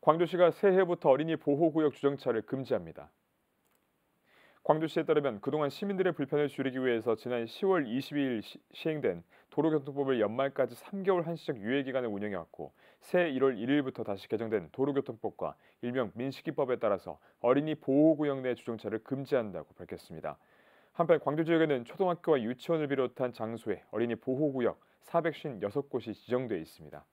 광주시가 새해부터 어린이 보호구역 주정차를 금지합니다. 광주시에 따르면 그동안 시민들의 불편을 줄이기 위해서 지난 10월 22일 시, 행된 도로교통법을 연말까지 3개월 한시적 유예기간을 운영해왔고 새해 1월 1일부터 다시 개정된 도로교통법과 일명 민식이법에 따라서 어린이 보호구역 내 주정차를 금지한다고 밝혔습니다. 한편 광주 지역에는 초등학교와 유치원을 비롯한 장소에 어린이 보호구역 456곳이 지정돼 있습니다.